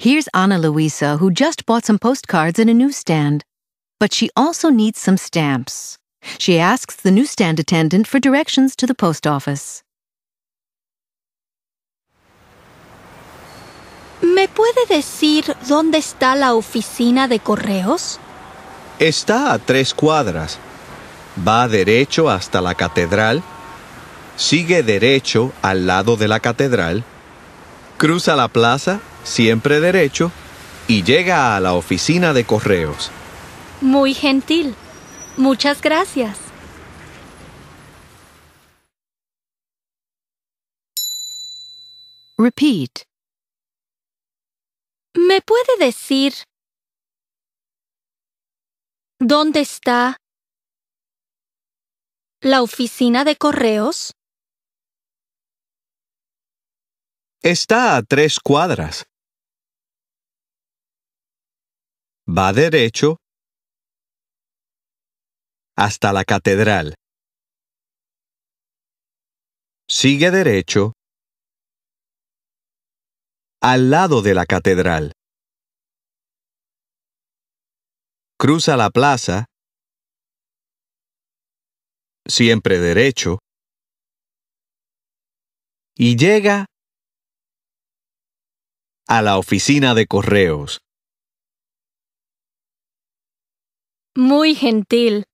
Here's Ana Luisa, who just bought some postcards in a newsstand. But she also needs some stamps. She asks the newsstand attendant for directions to the post office. ¿Me puede decir dónde está la oficina de correos? Está a tres cuadras. Va derecho hasta la catedral. Sigue derecho al lado de la catedral Cruza la plaza, siempre derecho, y llega a la oficina de correos. Muy gentil. Muchas gracias. Repeat. ¿Me puede decir dónde está la oficina de correos? Está a tres cuadras. Va derecho hasta la catedral. Sigue derecho al lado de la catedral. Cruza la plaza, siempre derecho, y llega a la oficina de correos. Muy gentil.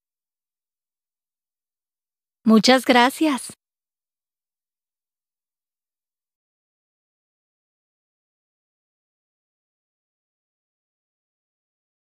Muchas gracias.